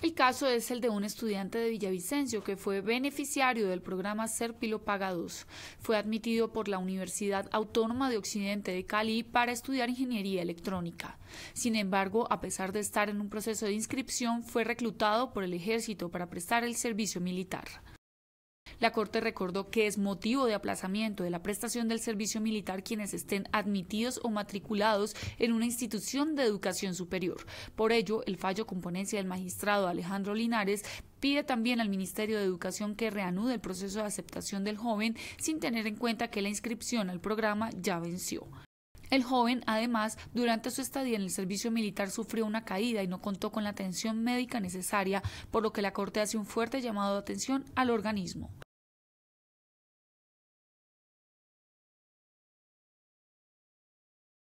El caso es el de un estudiante de Villavicencio que fue beneficiario del programa Ser Pilo Pagados. Fue admitido por la Universidad Autónoma de Occidente de Cali para estudiar ingeniería electrónica. Sin embargo, a pesar de estar en un proceso de inscripción, fue reclutado por el ejército para prestar el servicio militar. La Corte recordó que es motivo de aplazamiento de la prestación del servicio militar quienes estén admitidos o matriculados en una institución de educación superior. Por ello, el fallo con ponencia del magistrado Alejandro Linares pide también al Ministerio de Educación que reanude el proceso de aceptación del joven sin tener en cuenta que la inscripción al programa ya venció. El joven, además, durante su estadía en el servicio militar sufrió una caída y no contó con la atención médica necesaria, por lo que la Corte hace un fuerte llamado de atención al organismo.